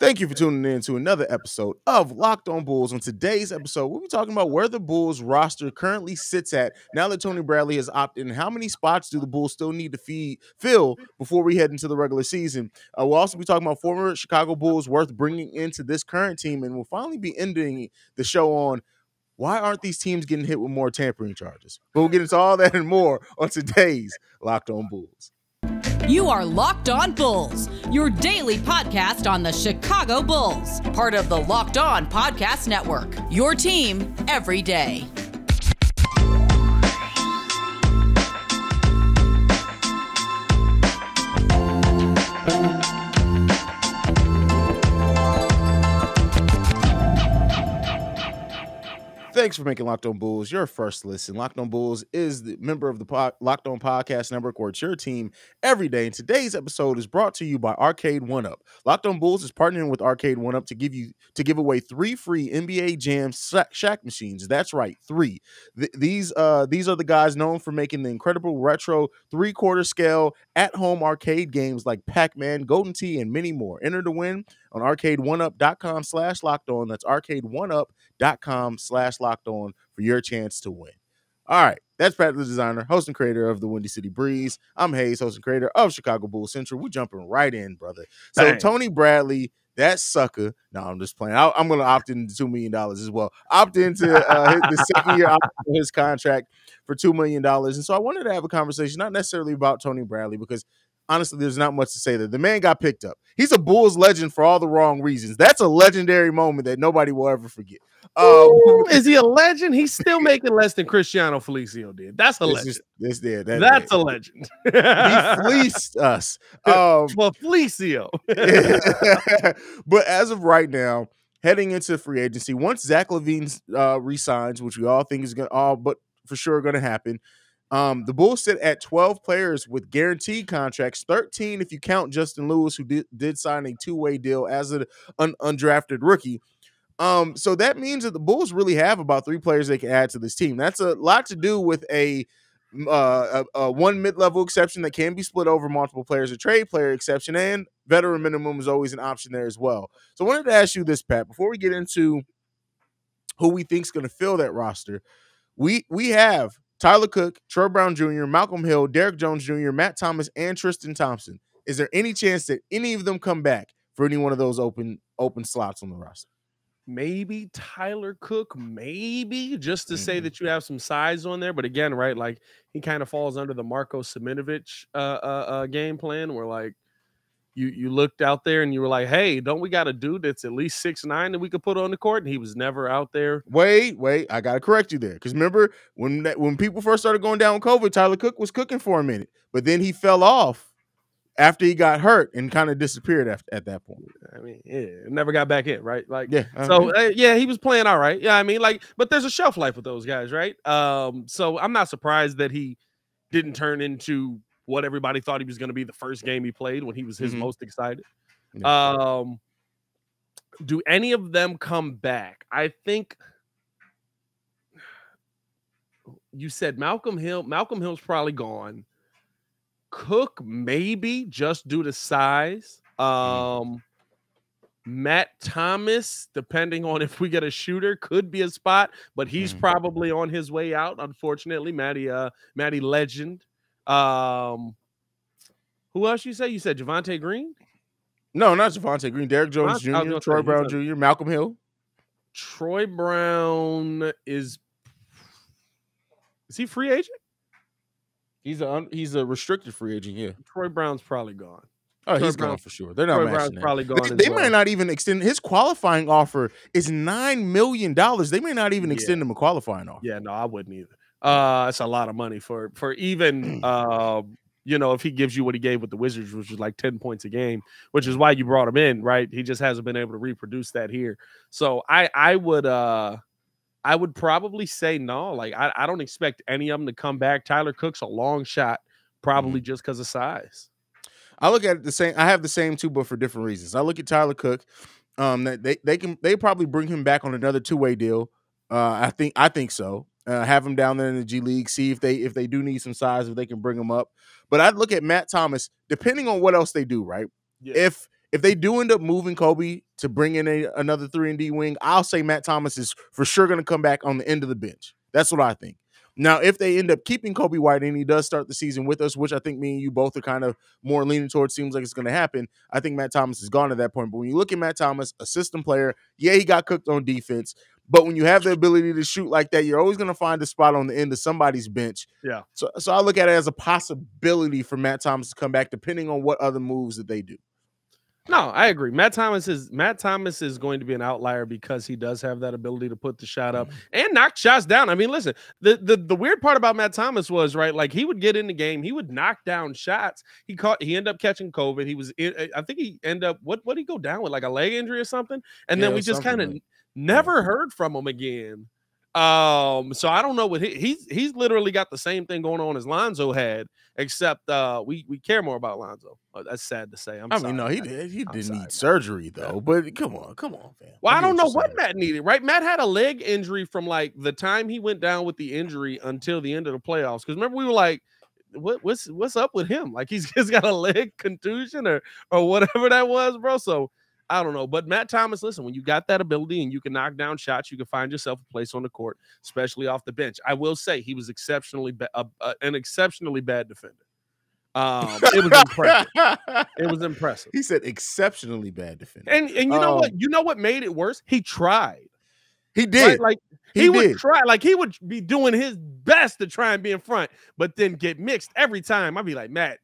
Thank you for tuning in to another episode of Locked On Bulls. On today's episode, we'll be talking about where the Bulls roster currently sits at now that Tony Bradley has opted in. How many spots do the Bulls still need to feed, fill before we head into the regular season? Uh, we'll also be talking about former Chicago Bulls worth bringing into this current team, and we'll finally be ending the show on why aren't these teams getting hit with more tampering charges? But we'll get into all that and more on today's Locked On Bulls. You are Locked On Bulls, your daily podcast on the Chicago Bulls, part of the Locked On Podcast Network. Your team every day. Thanks for making Locked On Bulls your first listen. Locked On Bulls is the member of the po- Locked On Podcast Network, where it's your team every day. And today's episode is brought to you by Arcade One Up. Locked On Bulls is partnering with Arcade One Up to give you to give away three free NBA Jam Shack, machines. That's right, three. Th- these uh, these are the guys known for making the incredible retro three quarter scale at home arcade games like Pac Man, Golden Tee, and many more. Enter to win on arcade1up.com slash locked on. That's arcade1up.com slash locked on for your chance to win. All right, that's Pat the Designer, host and creator of the Windy City Breeze. I'm Hayes, host and creator of Chicago Bull Central. We're jumping right in, brother. So Tony Bradley, that sucker. No, I'm just playing. I, am going to opt into two million dollars as well. Opt into uh, the second year of his contract for two million dollars. And so I wanted to have a conversation, not necessarily about Tony Bradley, because honestly, there's not much to say there. The man got picked up. He's a Bulls legend for all the wrong reasons. That's a legendary moment that nobody will ever forget. Um, is he a legend? He's still making less than Cristiano Felicio did. That's a legend. Just, this there, that That's man. a legend. he fleeced us. Um, well, Felicio. but as of right now, heading into free agency, once Zach Levine uh, resigns, which we all think is going to all but for sure going to happen, um, the Bulls sit at 12 players with guaranteed contracts, 13 if you count Justin Lewis, who did, did sign a two way deal as an un undrafted rookie. Um, so that means that the Bulls really have about three players they can add to this team. That's a lot to do with a uh, a, a, one mid-level exception that can be split over multiple players, a trade player exception, and veteran minimum is always an option there as well. So I wanted to ask you this, Pat, before we get into who we think is going to fill that roster. We we have Tyler Cook, Troy Brown Jr., Malcolm Hill, Derek Jones Jr., Matt Thomas, and Tristan Thompson. Is there any chance that any of them come back for any one of those open open slots on the roster? Maybe Tyler Cook, maybe just to mm-hmm. say that you have some size on there. But again, right, like he kind of falls under the Marco Seminovich uh, uh, uh, game plan where like – you you looked out there and you were like, hey, don't we got a dude that's at least six nine that we could put on the court? And he was never out there. Wait, wait, I gotta correct you there because remember when when people first started going down with COVID, Tyler Cook was cooking for a minute, but then he fell off after he got hurt and kind of disappeared after, at that point. I mean, yeah, never got back in, right? Like, yeah. Uh-huh. So uh, yeah, he was playing all right. Yeah, I mean, like, but there's a shelf life with those guys, right? Um, so I'm not surprised that he didn't turn into what everybody thought he was going to be the first game he played when he was his mm-hmm. most excited. Yeah. Um, do any of them come back? I think you said Malcolm Hill. Malcolm Hill's probably gone. Cook maybe just due to size. Mm-hmm. Um, Matt Thomas, depending on if we get a shooter, could be a spot, but he's mm-hmm. probably on his way out. Unfortunately, Matty, uh, Matty Legend um, who else you say? You said Javante Green? No, not Javante Green. Derek Jones Javante, Jr., Troy Brown Jr., Malcolm Hill. Troy Brown is is he free agent? He's a he's a restricted free agent. Yeah, Troy Brown's probably gone. Oh, Troy he's Brown, gone for sure. They're not Troy Brown's that. probably gone. They, they might not even extend his qualifying offer is nine million dollars. They may not even yeah. extend him a qualifying offer. Yeah, no, I wouldn't either. Uh, it's a lot of money for for even uh, you know if he gives you what he gave with the Wizards, which is like ten points a game, which is why you brought him in, right? He just hasn't been able to reproduce that here. So I I would uh I would probably say no. Like I, I don't expect any of them to come back. Tyler Cook's a long shot, mm-hmm. probably mm-hmm. just because of size. I look at it the same. I have the same too, but for different reasons. I look at Tyler Cook. Um, they they can they probably bring him back on another two way deal. Uh, I think I think so uh, have them down there in the G League, see if they if they do need some size, if they can bring them up. But I'd look at Matt Thomas, depending on what else they do, right? Yeah. If if they do end up moving Kobe to bring in a, another three and D wing, I'll say Matt Thomas is for sure going to come back on the end of the bench. That's what I think. Now, if they end up keeping Kobe White and he does start the season with us, which I think me and you both are kind of more leaning towards, seems like it's going to happen. I think Matt Thomas is gone at that point. But when you look at Matt Thomas, a system player, yeah, he got cooked on defense. But when you have the ability to shoot like that, you're always going to find a spot on the end of somebody's bench. Yeah. So, so I look at it as a possibility for Matt Thomas to come back, depending on what other moves that they do. No, I agree. Matt Thomas is Matt Thomas is going to be an outlier because he does have that ability to put the shot up mm-hmm. and knock shots down. I mean, listen, the, the the weird part about Matt Thomas was right, like he would get in the game, he would knock down shots. He caught, he ended up catching COVID. He was, in, I think he ended up what what he go down with like a leg injury or something, and yeah, then we just kind of. Like Never heard from him again. Um, so I don't know what he, he's he's literally got the same thing going on as Lonzo had, except uh we we care more about Lonzo. Oh, that's sad to say. I'm i mean, no, he did he did not need surgery though, but come on, come on, man. Well, I, I don't know what Matt needed, right? Matt had a leg injury from like the time he went down with the injury until the end of the playoffs. Because remember, we were like, what what's what's up with him? Like he's, he's got a leg contusion or or whatever that was, bro. So I don't know. But Matt Thomas, listen, when you got that ability and you can knock down shots, you can find yourself a place on the court, especially off the bench. I will say he was exceptionally ba- uh, uh, an exceptionally bad defender. Um, it was impressive. it was impressive. He said exceptionally bad defender. And and you know what? Um, you know what made it worse? He tried. He did. Right? Like he, he would did. try. Like he would be doing his best to try and be in front, but then get mixed every time. I'd be like, Matt,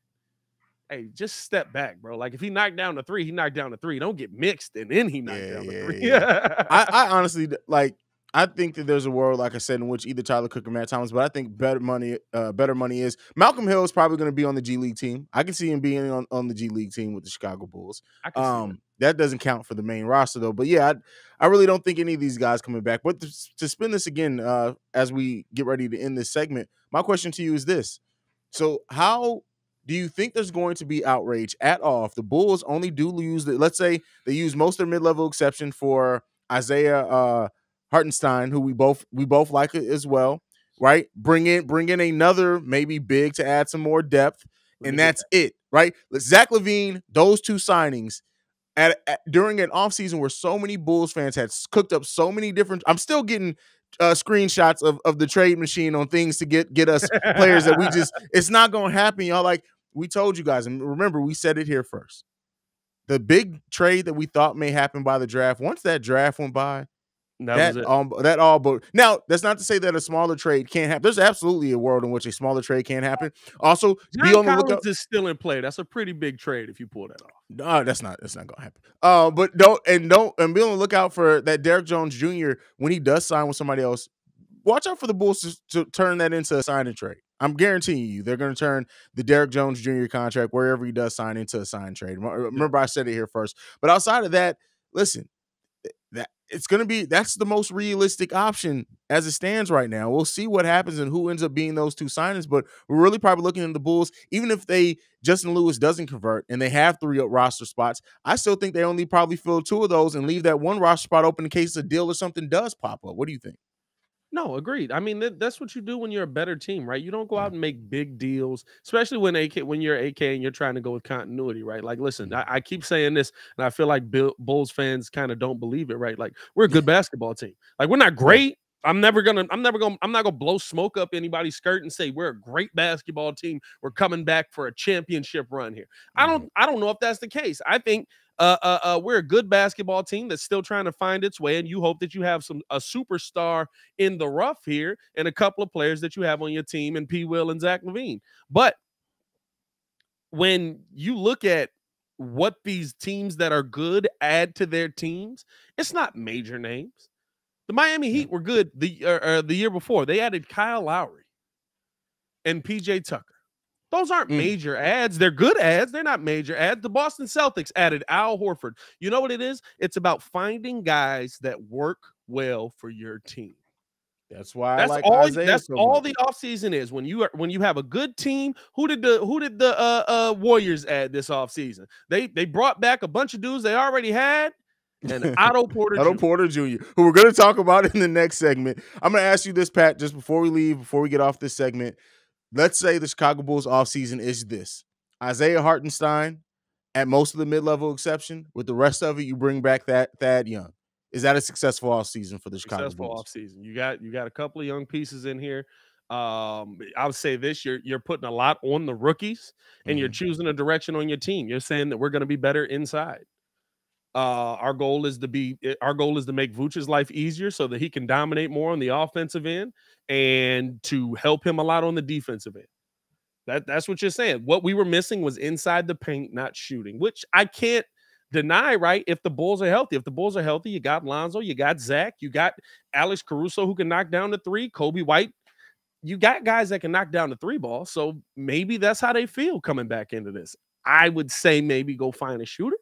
hey, just step back, bro. Like if he knocked down the three, he knocked down the three. Don't get mixed and then he knocked yeah, down the three. yeah. I, I, honestly like. I think that there's a world, like I said, in which either Tyler Cook or Matt Thomas, but I think better money, uh, better money is Malcolm Hill is probably going to be on the G League team. I can see him being on, on the G League team with the Chicago Bulls. Um, that doesn't count for the main roster though. But yeah, I, I really don't think any of these guys coming back. But to, to spin this again, uh, as we get ready to end this segment, my question to you is this: So how do you think there's going to be outrage at all if the Bulls only do lose? let's say they use most of their mid-level exception for Isaiah uh, Hartenstein, who we both we both like as well, right? Bring in bring in another maybe big to add some more depth, and that's it, right? Zach Levine, those two signings. At, at during an offseason where so many Bulls fans had cooked up so many different, I'm still getting uh, screenshots of, of the trade machine on things to get get us players that we just it's not gonna happen y'all like we told you guys, and remember, we said it here first. The big trade that we thought may happen by the draft, once that draft went by, that, that um, that all but now that's not to say that a smaller trade can't happen. There's absolutely a world in which a smaller trade can happen. Also, John be on Collins the lookout. Is still in play. That's a pretty big trade if you pull that off. No, that's not. That's not gonna happen. Uh, but don't and don't and be on the lookout for that Derek Jones Jr. when he does sign with somebody else. Watch out for the Bulls to, to turn that into a sign and trade. I'm guaranteeing you they're going to turn the Derek Jones Jr. contract wherever he does sign into a sign trade. Remember, I said it here first. But outside of that, listen, that it's going to be that's the most realistic option as it stands right now. We'll see what happens and who ends up being those two signings. But we're really probably looking at the Bulls, even if they Justin Lewis doesn't convert and they have three roster spots. I still think they only probably fill two of those and leave that one roster spot open in case a deal or something does pop up. What do you think? No, agreed. I mean, that's what you do when you're a better team, right? You don't go out mm-hmm. and make big deals, especially when AK when you're AK and you're trying to go with continuity, right? Like, listen, mm-hmm. I, I keep saying this, and I feel like Bill- Bulls fans kind of don't believe it, right? Like, we're a good basketball team. Like, we're not great. I'm never gonna. I'm never gonna. I'm not gonna blow smoke up anybody's skirt and say we're a great basketball team. We're coming back for a championship run here. I don't. Mm-hmm. I don't know if that's the case. I think uh, uh, uh, we're a good basketball team that's still trying to find its way, and you hope that you have some a superstar in the rough here and a couple of players that you have on your team, and P. Will and Zach Levine. But when you look at what these teams that are good add to their teams, it's not major names. The Miami Heat were good the uh, the year before. They added Kyle Lowry and PJ Tucker. Those aren't mm. major ads. They're good ads. They're not major ads. The Boston Celtics added Al Horford. You know what it is? It's about finding guys that work well for your team. That's why that's like all Isaiah that's so all the offseason is when you are when you have a good team. Who did the who did the uh, uh Warriors add this offseason? They they brought back a bunch of dudes they already had and Otto Porter Otto Jr. Porter Jr., who we're going to talk about in the next segment. I'm going to ask you this, Pat, just before we leave, before we get off this segment let's say the Chicago Bulls offseason is this Isaiah Hartenstein at most of the mid level exception. With the rest of it, you bring back that Thad Young. Is that a successful offseason for the Chicago successful Bulls? Successful offseason. You got you got a couple of young pieces in here. Um, I would say this: you're you're putting a lot on the rookies, and mm-hmm. you're choosing a direction on your team. You're saying that we're going to be better inside. Uh, our goal is to be eh, our goal is to make Vooch's life easier so that he can dominate more on the offensive end and to help him a lot on the defensive end. That that's what you're saying. What we were missing was inside the paint, not shooting, which I can't deny, right? If the Bulls are healthy, if the Bulls are healthy, you got Lonzo, you got Zach, you got Alex Caruso who can knock down the three, Kobe White. You got guys that can knock down the three ball. So maybe that's how they feel coming back into this. I would say maybe go find a shooter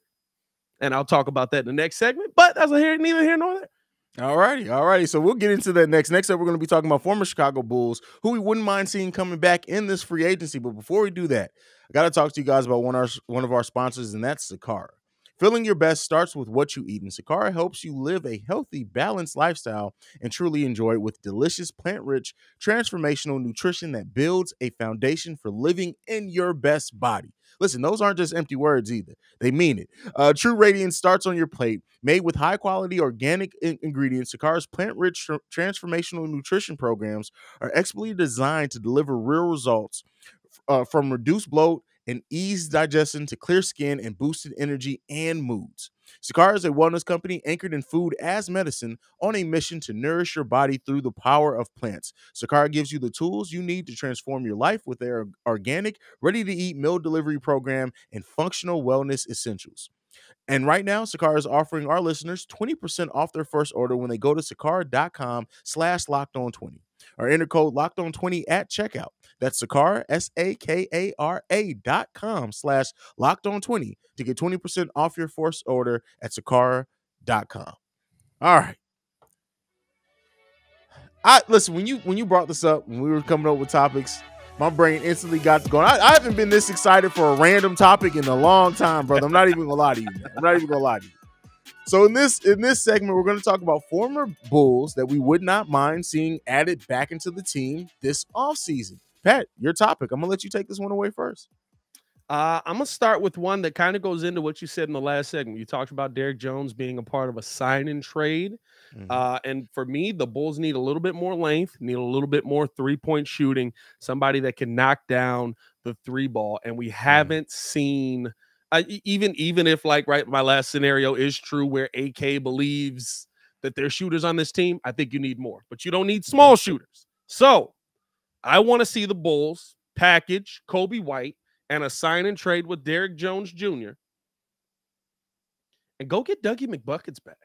and I'll talk about that in the next segment, but that's here, neither here nor there. All righty, all righty. So we'll get into that next. Next up, we're going to be talking about former Chicago Bulls, who we wouldn't mind seeing coming back in this free agency. But before we do that, I got to talk to you guys about one of our, one of our sponsors, and that's Sakara. Feeling your best starts with what you eat, and Sakara helps you live a healthy, balanced lifestyle and truly enjoy it with delicious, plant rich, transformational nutrition that builds a foundation for living in your best body. Listen, those aren't just empty words either. They mean it. Uh, True Radiance starts on your plate. Made with high quality organic in- ingredients, Sakara's plant rich tr- transformational nutrition programs are expertly designed to deliver real results uh, from reduced bloat and ease digestion to clear skin and boosted energy and moods. Sakara is a wellness company anchored in food as medicine on a mission to nourish your body through the power of plants. Sakara gives you the tools you need to transform your life with their organic, ready to eat meal delivery program and functional wellness essentials. And right now, Sakara is offering our listeners 20% off their first order when they go to sakara.com slash locked on 20 or enter code locked on 20 at checkout. That's Sakara, S A K A R A dot com slash locked on 20 to get 20% off your first order at Sakara.com. All right. I listen when you when you brought this up when we were coming up with topics, my brain instantly got going. I, I haven't been this excited for a random topic in a long time, brother. I'm not even gonna lie to you. Man. I'm not even gonna lie to you. So in this in this segment, we're going to talk about former Bulls that we would not mind seeing added back into the team this offseason. Pat, your topic. I'm gonna let you take this one away first. Uh, I'm gonna start with one that kind of goes into what you said in the last segment. You talked about Derek Jones being a part of a sign and trade, mm-hmm. uh, and for me, the Bulls need a little bit more length, need a little bit more three point shooting, somebody that can knock down the three ball, and we mm-hmm. haven't mm-hmm. seen. Uh, even even if like right my last scenario is true where AK believes that there's shooters on this team, I think you need more, but you don't need mm-hmm. small shooters. So I want to see the Bulls package Kobe White and a sign and trade with Derek Jones Jr. and go get Dougie McBuckets back.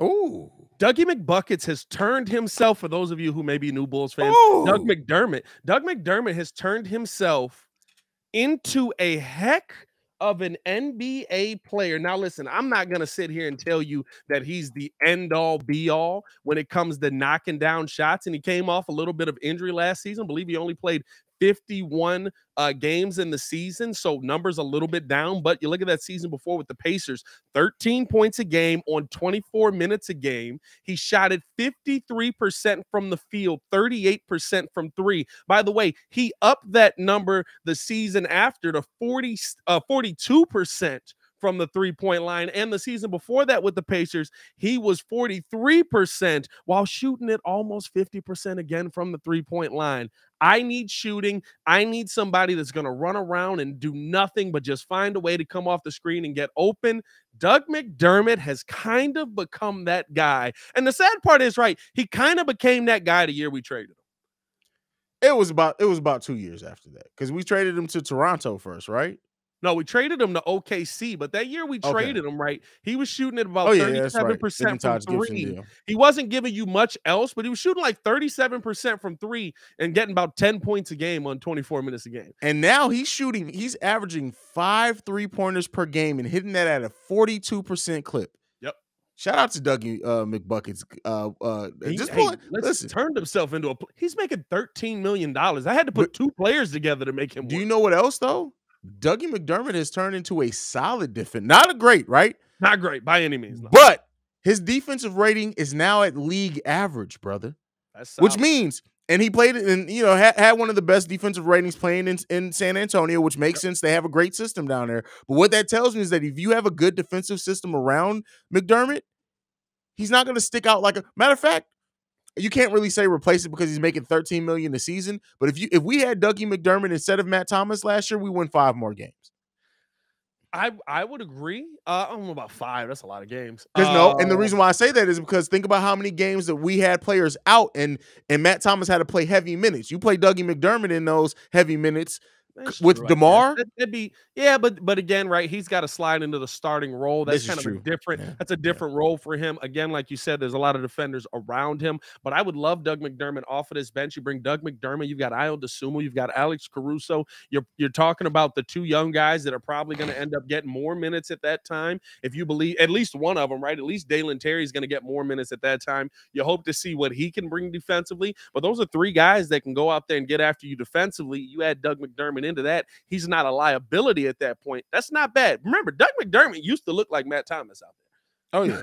Oh, Dougie McBuckets has turned himself. For those of you who may be new Bulls fans, Ooh. Doug McDermott. Doug McDermott has turned himself into a heck of an NBA player. Now, listen, I'm not going to sit here and tell you that he's the end all be all when it comes to knocking down shots. And he came off a little bit of injury last season. I believe he only played 51 uh, games in the season. So numbers a little bit down, but you look at that season before with the Pacers 13 points a game on 24 minutes a game. He shot at 53% from the field, 38% from three. By the way, he upped that number the season after to 40, uh, 42% from the three point line. And the season before that with the Pacers, he was 43% while shooting it almost 50% again from the three point line. I need shooting. I need somebody that's going to run around and do nothing but just find a way to come off the screen and get open. Doug McDermott has kind of become that guy. And the sad part is, right, he kind of became that guy the year we traded him. It was about it was about 2 years after that cuz we traded him to Toronto first, right? No, we traded him to OKC, but that year we okay. traded him, right? He was shooting at about oh, yeah, 37% right. from three. He wasn't giving you much else, but he was shooting like 37% from three and getting about 10 points a game on 24 minutes a game. And now he's shooting, he's averaging five three pointers per game and hitting that at a 42% clip. Shout out to Dougie uh, McBuckets. Uh, uh, he, just hey, listen, turned himself into a. He's making thirteen million dollars. I had to put but, two players together to make him. Do work. you know what else though? Dougie McDermott has turned into a solid defense. Not a great, right? Not great by any means. No. But his defensive rating is now at league average, brother. which means, and he played and you know had, had one of the best defensive ratings playing in, in San Antonio, which makes sense. They have a great system down there. But what that tells me is that if you have a good defensive system around McDermott, he's not going to stick out like a matter of fact you can't really say replace it because he's making 13 million a season. But if you if we had Dougie McDermott instead of Matt Thomas last year, we win five more games. I I would agree. Uh, I don't know about five. That's a lot of games. Because uh, no, and the uh, reason why I say that is because think about how many games that we had players out, and and Matt Thomas had to play heavy minutes. You play Dougie McDermott in those heavy minutes. Eh, with Demar. That, would be yeah, but but again, right? He's got to slide into the starting role. That's kind of true. a different. Yeah. That's a different yeah. role for him. Again, like you said, there's a lot of defenders around him. But I would love Doug McDermott off of this bench. You bring Doug McDermott. You've got Ion DeSumo. You've got Alex Caruso. You're you're talking about the two young guys that are probably going to end up getting more minutes at that time. If you believe at least one of them, right? At least Dalen Terry is going to get more minutes at that time. You hope to see what he can bring defensively. But those are three guys that can go out there and get after you defensively. You add Doug McDermott coming into that. He's not a liability at that point. That's not bad. Remember, Doug McDermott used to look like Matt Thomas out there. Oh yeah.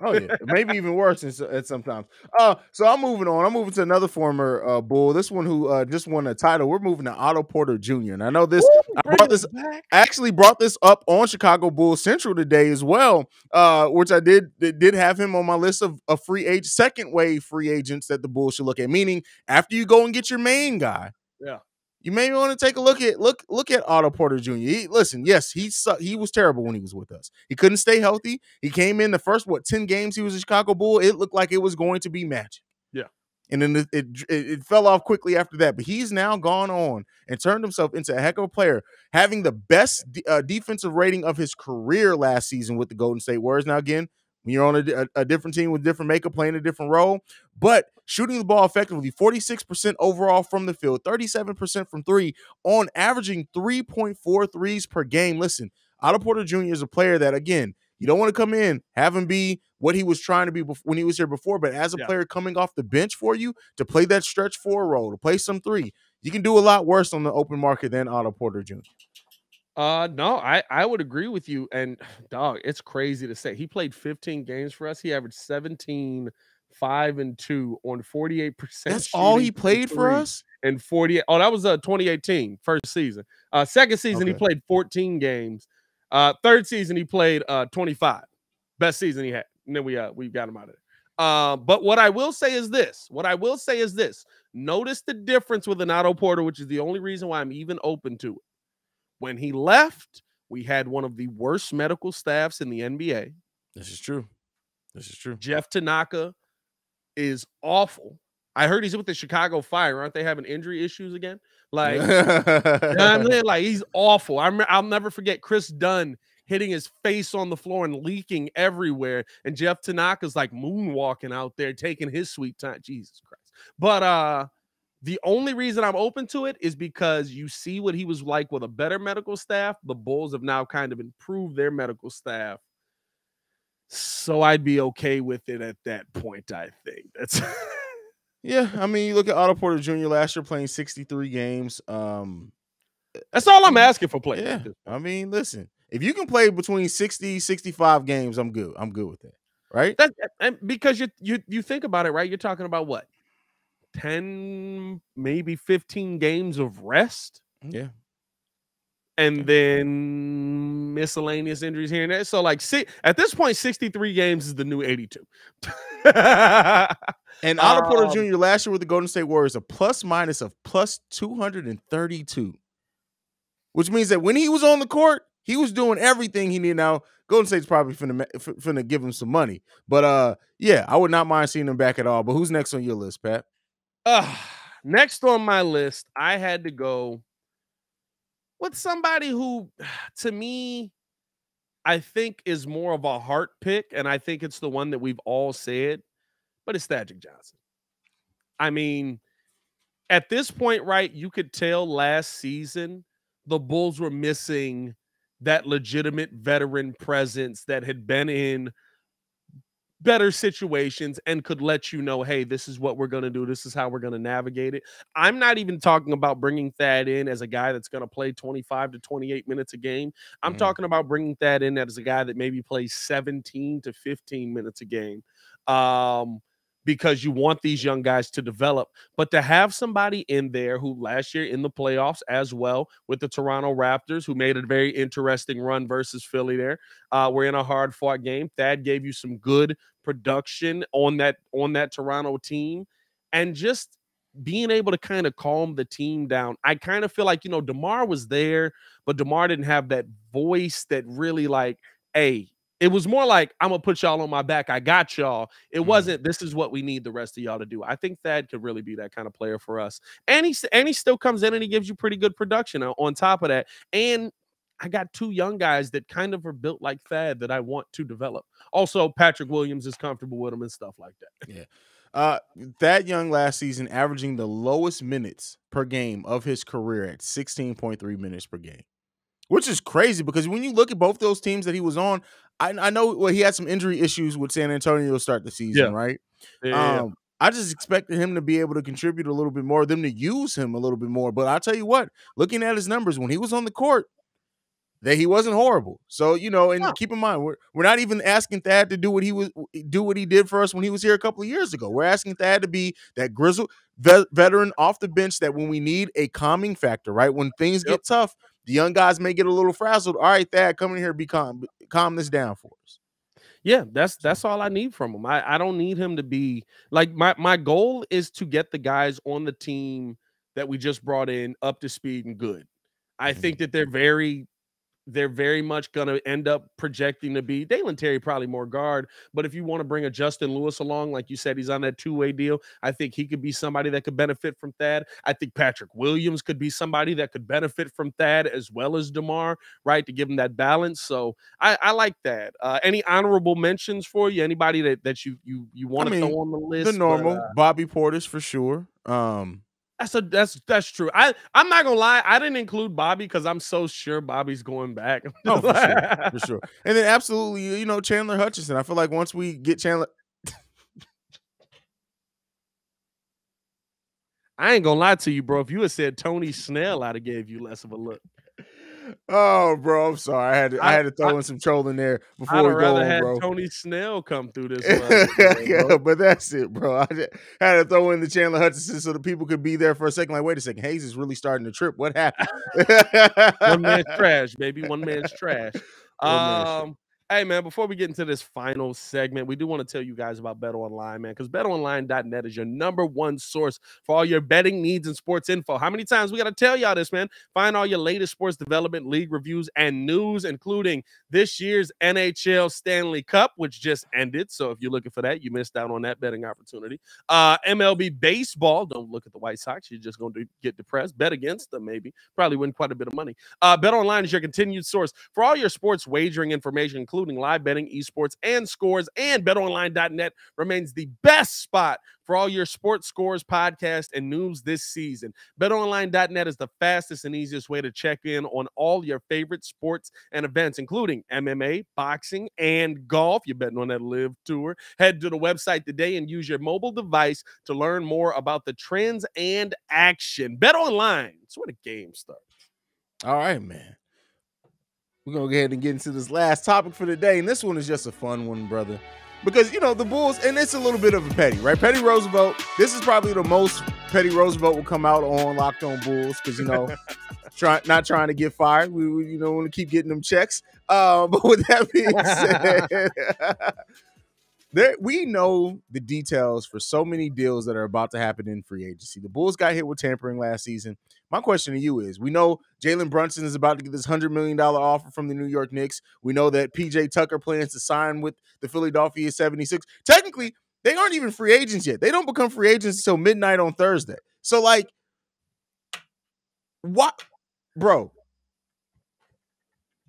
oh yeah, maybe even worse at sometimes. Uh, so I'm moving on. I'm moving to another former uh, bull. This one who uh, just won a title. We're moving to Otto Porter Jr. And I know this. Ooh, I brought this actually brought this up on Chicago Bull Central today as well, uh, which I did did have him on my list of a free age second wave free agents that the Bulls should look at. Meaning, after you go and get your main guy, yeah, you may want to take a look at look look at Otto Porter Jr. He, listen, yes, he sucked. He was terrible when he was with us. He couldn't stay healthy. He came in the first what ten games he was a Chicago Bull. It looked like it was going to be magic. Yeah, and then it, it it fell off quickly after that. But he's now gone on and turned himself into a heck of a player, having the best uh, defensive rating of his career last season with the Golden State Warriors. Now again, when you're on a, a, a different team with different makeup, playing a different role, but shooting the ball effectively, 46% overall from the field, 37% from three, on averaging 3.4 threes per game. Listen, Otto Porter Jr. is a player that, again, you don't want to come in, have him be what he was trying to be before, when he was here before, but as a yeah. player coming off the bench for you to play that stretch four role, to play some three, you can do a lot worse on the open market than Otto Porter Jr. Uh, no, I I would agree with you. And dog, it's crazy to say he played 15 games for us. He averaged 17, five and two on 48 percent. That's all he played for us. And 48. Oh, that was uh 2018 first season. Uh, second season okay. he played 14 games. Uh, third season he played uh 25. Best season he had. And then we uh we got him out of there. Uh, but what I will say is this. What I will say is this. Notice the difference with an auto porter, which is the only reason why I'm even open to it. When he left, we had one of the worst medical staffs in the NBA. This is true. This is true. Jeff Tanaka is awful. I heard he's with the Chicago Fire. Aren't they having injury issues again? Like, you know I'm saying, like he's awful. I'm, I'll never forget Chris Dunn hitting his face on the floor and leaking everywhere. And Jeff Tanaka's like moonwalking out there, taking his sweet time. Jesus Christ. But uh, the only reason I'm open to it is because you see what he was like with a better medical staff. The Bulls have now kind of improved their medical staff. So I'd be okay with it at that point, I think. That's Yeah, I mean, you look at Otto Porter Jr. last year playing 63 games. Um eh, That's all I'm asking for play. Yeah. I mean, listen, if you can play between 60, 65 games, I'm good. I'm good with that. Right? That, and because you you you think about it, right? You're talking about what? 10 maybe 15 games of rest mm-hmm. yeah and then miscellaneous injuries here and there so like see, at this point 63 games is the new 82 and Otto um, Porter Jr. last year with the Golden State Warriors a plus minus of plus 232 which means that when he was on the court he was doing everything he needed now Golden State's probably finna, finna give him some money but uh yeah I would not mind seeing him back at all but who's next on your list Pat uh, next on my list, I had to go with somebody who, to me, I think is more of a heart pick, and I think it's the one that we've all said, but it's Thaddeus Johnson. I mean, at this point, right, you could tell last season the Bulls were missing that legitimate veteran presence that had been in better situations and could let you know, hey, this is what we're going to do. This is how we're going to navigate it. I'm not even talking about bringing Thad in as a guy that's going to play 25 to 28 minutes a game. I'm mm-hmm. talking about bringing Thad in as a guy that maybe plays 17 to 15 minutes a game. Um, because you want these young guys to develop. But to have somebody in there who last year in the playoffs as well with the Toronto Raptors, who made a very interesting run versus Philly there, uh, we're in a hard fought game. Thad gave you some good production on that on that Toronto team, and just being able to kind of calm the team down. I kind of feel like you know Demar was there, but Demar didn't have that voice that really like, hey, it was more like I'm gonna put y'all on my back. I got y'all. It mm-hmm. wasn't. This is what we need the rest of y'all to do. I think Thad could really be that kind of player for us. And he and he still comes in and he gives you pretty good production on top of that. And I got two young guys that kind of are built like Thad that I want to develop. Also, Patrick Williams is comfortable with him and stuff like that. Yeah. Uh, Young last season averaging the lowest minutes per game of his career at 16.3 minutes per game which is crazy because when you look at both those teams that he was on, I, I know well he had some injury issues with San Antonio to start the season, yeah. right? Yeah. Um, I just expected him to be able to contribute a little bit more, them to use him a little bit more. But I tell you what, looking at his numbers when he was on the court, that he wasn't horrible. So you know, and yeah. keep in mind, we're we're not even asking Thad to do what he was do what he did for us when he was here a couple of years ago. We're asking Thad to be that grizzled ve- veteran off the bench that when we need a calming factor, right? When things yep. get tough, the young guys may get a little frazzled. All right, Thad, come in here, be calm, calm this down for us. Yeah, that's that's all I need from him. I, I don't need him to be like my my goal is to get the guys on the team that we just brought in up to speed and good. I mm-hmm. think that they're very they're very much going to end up projecting to be Dalen Terry, probably more guard. But if you want to bring a Justin Lewis along, like you said, he's on that two way deal. I think he could be somebody that could benefit from Thad. I think Patrick Williams could be somebody that could benefit from Thad as well as DeMar, right? To give him that balance. So I, I like that. Uh, any honorable mentions for you? Anybody that, that you you you want to I mean, throw on the list? The normal but, uh, Bobby Portis for sure. Um, that's a that's that's true. I I'm not gonna lie. I didn't include Bobby because I'm so sure Bobby's going back. oh, for sure, for sure. And then absolutely, you know, Chandler Hutchinson. I feel like once we get Chandler, I ain't gonna lie to you, bro. If you had said Tony Snell, I'd have gave you less of a look. Oh, bro, I'm sorry. I had to, I, I had to throw I, in some trolling there before I'd we go on, bro. Tony Snell come through this, yeah, but that's it, bro. I had to throw in the Chandler Hutchinson so the people could be there for a second. Like, wait a second, Hayes is really starting to trip. What happened? One man's trash, baby. One man's trash. One man's trash. Um, Hey man, before we get into this final segment, we do want to tell you guys about Bet Online, man, because betonline.net is your number one source for all your betting needs and sports info. How many times we got to tell y'all this, man? Find all your latest sports development, league reviews, and news, including this year's NHL Stanley Cup, which just ended. So if you're looking for that, you missed out on that betting opportunity. Uh, MLB baseball. Don't look at the White Sox. You're just going to get depressed. Bet against them, maybe. Probably win quite a bit of money. Uh, Bet Online is your continued source for all your sports wagering information, including including live betting, esports, and scores. And betonline.net remains the best spot for all your sports scores, podcast, and news this season. BetOnline.net is the fastest and easiest way to check in on all your favorite sports and events, including MMA, boxing, and golf. You're betting on that live tour. Head to the website today and use your mobile device to learn more about the trends and action. BetOnline, it's where the game starts. All right, man we're gonna go ahead and get into this last topic for the day, and this one is just a fun one, brother. Because you know the Bulls, and it's a little bit of a petty, right? Petty Roosevelt. This is probably the most Petty Roosevelt will come out on Locked On Bulls because you know, try, not trying to get fired. We, we you know want to keep getting them checks. Uh, but with that being said, there we know the details for so many deals that are about to happen in free agency. The Bulls got hit with tampering last season. My question to you is: We know Jalen Brunson is about to get this hundred million dollar offer from the New York Knicks. We know that PJ Tucker plans to sign with the Philadelphia 76. Technically, they aren't even free agents yet. They don't become free agents until midnight on Thursday. So, like, what, bro?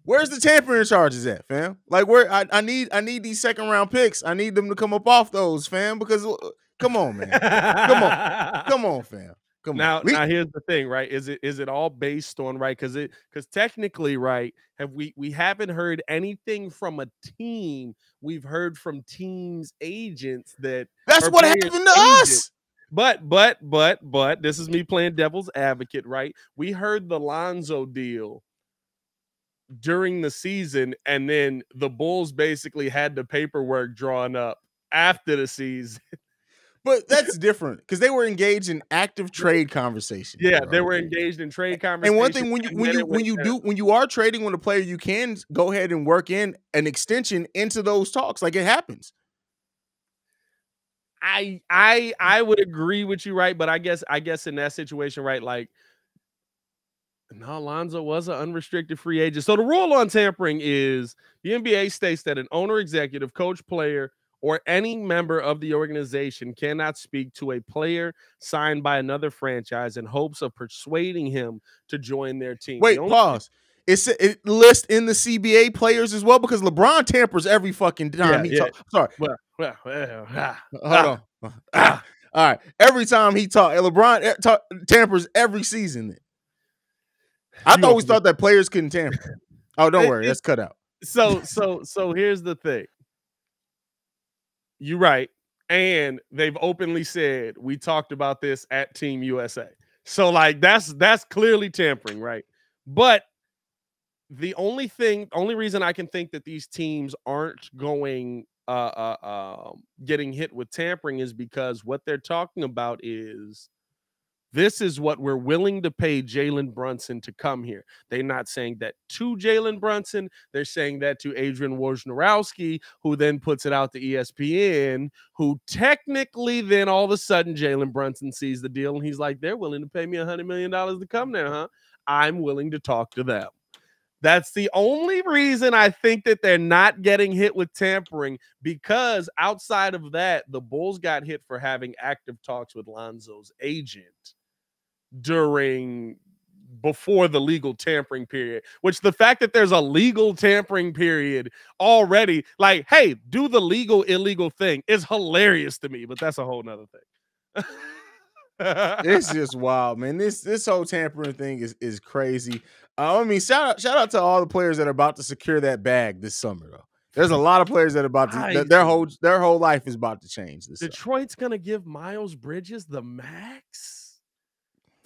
Where's the tampering charges at, fam? Like where I, I need I need these second round picks. I need them to come up off those, fam, because uh, come on, man. come on. Come on, fam. Come now, on. now here's the thing, right? Is it is it all based on right? Because it because technically, right? Have we we haven't heard anything from a team? We've heard from teams agents that that's what happened to agents. us. But but but but this is me playing devil's advocate, right? We heard the Lonzo deal during the season, and then the Bulls basically had the paperwork drawn up after the season. But that's different because they were engaged in active trade conversation. Yeah, they were engaged in trade conversations. And one thing when you when you when you do when you are trading with a player, you can go ahead and work in an extension into those talks. Like it happens. I I I would agree with you, right? But I guess I guess in that situation, right, like – no, Alonzo was an unrestricted free agent. So the rule on tampering is the NBA states that an owner, executive, coach, player, or any member of the organization cannot speak to a player signed by another franchise in hopes of persuading him to join their team. Wait, only- pause. It's it lists in the CBA players as well because LeBron tampers every fucking time. Yeah, he yeah. sorry. Well, well, well ah, ah. Hold ah, on. Ah. All right. Every time he talks, LeBron eh, tampers every season. I thought we thought that players couldn't tamper. Oh, don't worry, that's cut out. So, so, so here's the thing. You're right, and they've openly said we talked about this at Team USA. So, like, that's that's clearly tampering, right? But the only thing, only reason I can think that these teams aren't going, uh, uh, uh, getting hit with tampering is because what they're talking about is this is what we're willing to pay Jalen Brunson to come here. They're not saying that to Jalen Brunson. They're saying that to Adrian Wojnarowski, who then puts it out to ESPN, who technically then all of a sudden Jalen Brunson sees the deal and he's like, they're willing to pay me a $100 million to come there, huh? I'm willing to talk to them. That's the only reason I think that they're not getting hit with tampering because outside of that, the Bulls got hit for having active talks with Lonzo's agent during before the legal tampering period, which the fact that there's a legal tampering period already, like, hey, do the legal illegal thing is hilarious to me, but that's a whole nother thing. it's just wild, man. This this whole tampering thing is is crazy. Uh, I mean, shout out, shout out to all the players that are about to secure that bag this summer, though. There's a lot of players that are about to I, their whole their whole life is about to change. This Detroit's summer. gonna give Miles Bridges the max.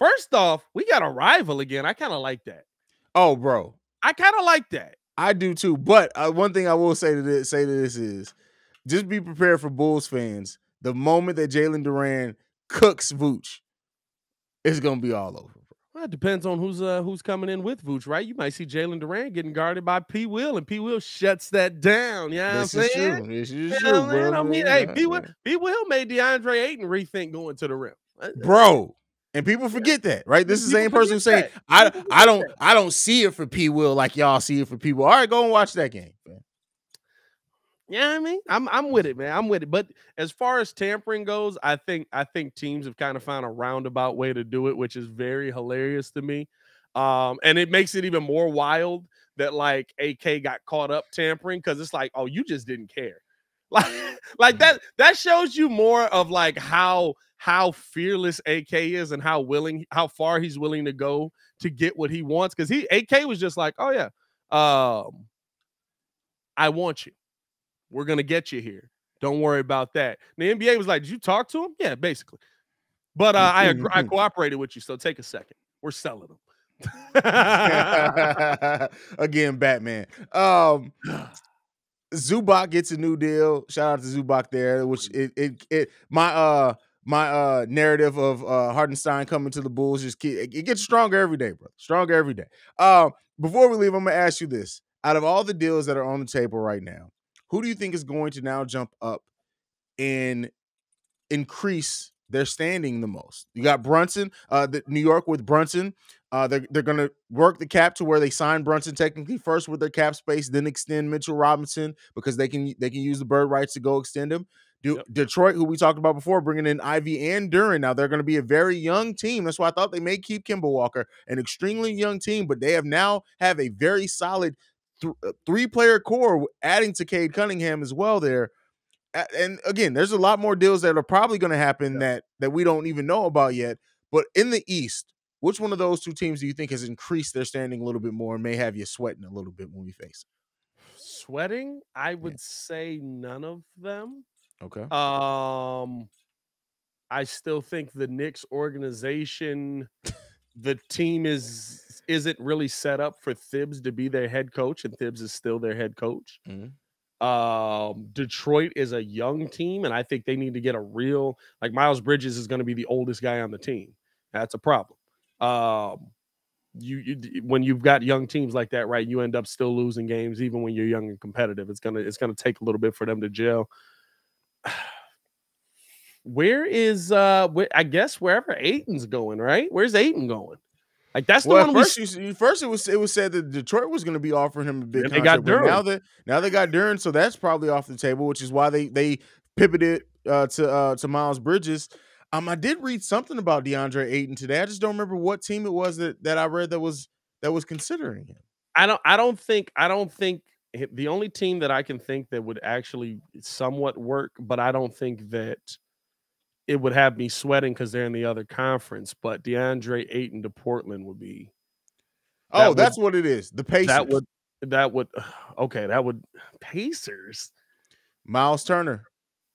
First off, we got a rival again. I kind of like that. Oh, bro, I kind of like that. I do too. But uh, one thing I will say to this, say to this is, just be prepared for Bulls fans. The moment that Jalen Duran cooks Vooch, it's gonna be all over. Well, it depends on who's uh, who's coming in with Vooch, right? You might see Jalen Duran getting guarded by P. Will, and P. Will shuts that down. You know what I'm saying? This is you know I mean, hey, P. Will, P. Will made DeAndre Ayton rethink going to the rim, uh, uh, bro. And people forget yeah. that, right? This is the same person who's saying, "I, I don't, that. I don't see it for P. Will like y'all see it for people." All right, go and watch that game. Man. Yeah, you know I mean, I'm I'm with it, man. I'm with it. But as far as tampering goes, I think I think teams have kind of found a roundabout way to do it, which is very hilarious to me. Um, and it makes it even more wild that like AK got caught up tampering because it's like, oh, you just didn't care. Like, like that that shows you more of like how how fearless AK is and how willing how far he's willing to go to get what he wants. Cause he AK was just like, Oh yeah, um, I want you. We're gonna get you here. Don't worry about that. the NBA was like, Did you talk to him? Yeah, basically. But uh, I mm-hmm, I mm-hmm. cooperated with you, so take a second. We're selling them. Again, Batman. Um Zubac gets a new deal. Shout out to Zubac there, which it it, it my uh my uh narrative of uh Hardenstein coming to the Bulls just keep, it gets stronger every day, bro. Stronger every day. Um, before we leave, I'm gonna ask you this: out of all the deals that are on the table right now, who do you think is going to now jump up and increase their standing the most? You got Brunson, uh, the, New York with Brunson. Uh, they're they're going to work the cap to where they sign Brunson technically first with their cap space, then extend Mitchell Robinson because they can they can use the bird rights to go extend him. Do yep. Detroit, who we talked about before, bringing in Ivy and Duran. Now they're going to be a very young team. That's why I thought they may keep Kimball Walker, an extremely young team, but they have now have a very solid th- uh, three player core adding to Cade Cunningham as well there. And again, there's a lot more deals that are probably going to happen yeah. that that we don't even know about yet. But in the East, which one of those two teams do you think has increased their standing a little bit more and may have you sweating a little bit when we face Sweating? I would yeah. say none of them. Okay. Um I still think the Knicks organization, the team is is it really set up for Thibs to be their head coach, and Thibs is still their head coach. Mm-hmm. Um, Detroit is a young team, and I think they need to get a real like Miles Bridges is going to be the oldest guy on the team. That's a problem. Um, you, you, when you've got young teams like that, right? You end up still losing games, even when you're young and competitive. It's gonna it's gonna take a little bit for them to gel. Where is uh? I guess wherever Aiton's going, right? Where's Aiton going? Like that's the well, one. First, we... you, first it was it was said that Detroit was going to be offering him a big. Contract, they got Duran. Now that now they got Duran, so that's probably off the table, which is why they they pivoted uh, to uh, to Miles Bridges. Um, I did read something about DeAndre Ayton today. I just don't remember what team it was that that I read that was that was considering him. I don't. I don't think. I don't think the only team that I can think that would actually somewhat work, but I don't think that it would have me sweating because they're in the other conference. But DeAndre Ayton to Portland would be. That oh, would, that's what it is. The Pacers. That would. That would. Okay, that would. Pacers. Miles Turner.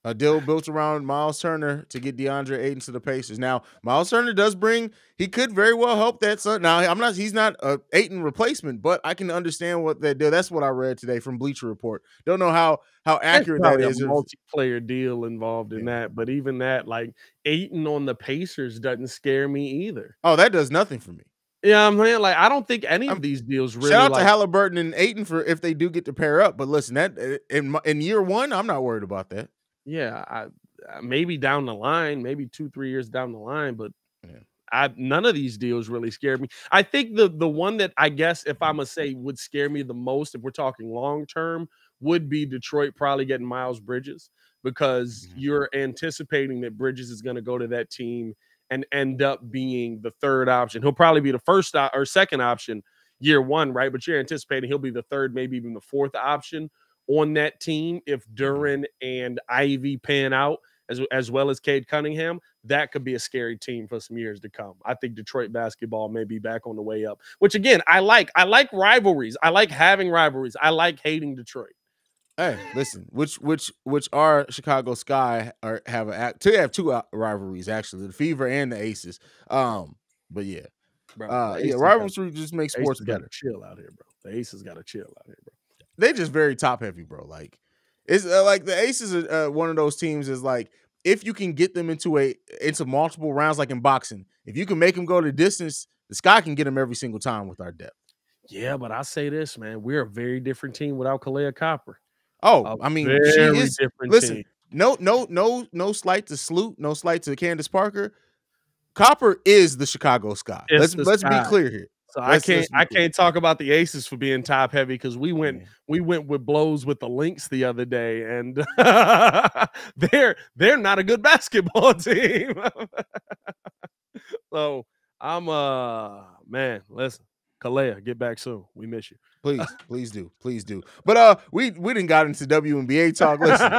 A deal built around Miles Turner to get DeAndre Ayton to the Pacers. Now, Miles Turner does bring, he could very well help that son. Now, I'm not, he's not a Ayton replacement, but I can understand what that deal. That's what I read today from Bleacher Report. Don't know how how accurate that is. A multiplayer deal involved in yeah. that, but even that, like Ayton on the Pacers doesn't scare me either. Oh, that does nothing for me. Yeah, I'm saying like I don't think any of these deals really. Shout out like, to Halliburton and Ayton for if they do get to pair up. But listen, that eh, in in year one, I'm not worried about that yeah, I, uh, maybe down the line, maybe two, three years down the line, but yeah. I none of these deals really scared me. I think the the one that I guess if I'm gonna say would scare me the most, if we're talking long term, would be Detroit probably getting Miles Bridges because mm-hmm. you're anticipating that Bridges is gonna go to that team and end up being the third option. He'll probably be the first or second option year one, right? But you're anticipating he'll be the third, maybe even the fourth option on that team if mm-hmm. Duran and Ivy pan out as, as well as Cade Cunningham, that could be a scary team for some years to come. I think Detroit basketball may be back on the way up, which again, I like. I like rivalries. I like having rivalries. I like hating Detroit. Hey, listen, which which which are Chicago Sky are have a they have two uh, rivalries actually, the Fever and the Aces. Um, but yeah, bro, uh, yeah, rivalries just make sports better. Chill out here, bro. The Aces got to chill out here, bro they just very top heavy, bro. Like it's uh, like the Aces are uh, one of those teams is like if you can get them into a into multiple rounds, like in boxing, if you can make them go the distance, the sky can get them every single time with our depth. Yeah, but I say this, man, we're a very different team without Kalea Copper. Oh, a I mean, she is. listen, team. no, no, no, no slight to Sloot, no slight to Candace Parker. Copper is the Chicago Sky. It's let's let's sky. be clear here. So I can't I can't talk about the Aces for being top heavy because we went we went with blows with the Lynx the other day, and they're they're not a good basketball team. so I'm uh man, listen, Kalea, get back soon. We miss you. Please, please do, please do. But uh, we we didn't got into WNBA talk. Listen,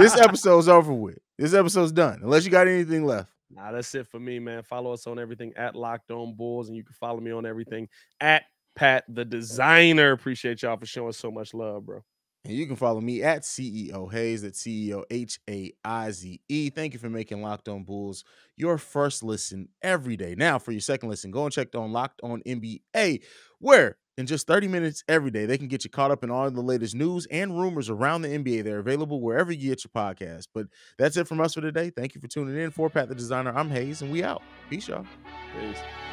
this episode's over with. This episode's done. Unless you got anything left. Now nah, that's it for me, man. Follow us on everything at Locked On Bulls, and you can follow me on everything at Pat the Designer. Appreciate y'all for showing so much love, bro. And you can follow me at CEO Hayes, at CEO H A I Z E. Thank you for making Locked On Bulls your first listen every day. Now, for your second listen, go and check on Locked On NBA, where in just 30 minutes every day, they can get you caught up in all the latest news and rumors around the NBA. They're available wherever you get your podcast. But that's it from us for today. Thank you for tuning in. For Pat the Designer, I'm Hayes, and we out. Peace, y'all. Peace.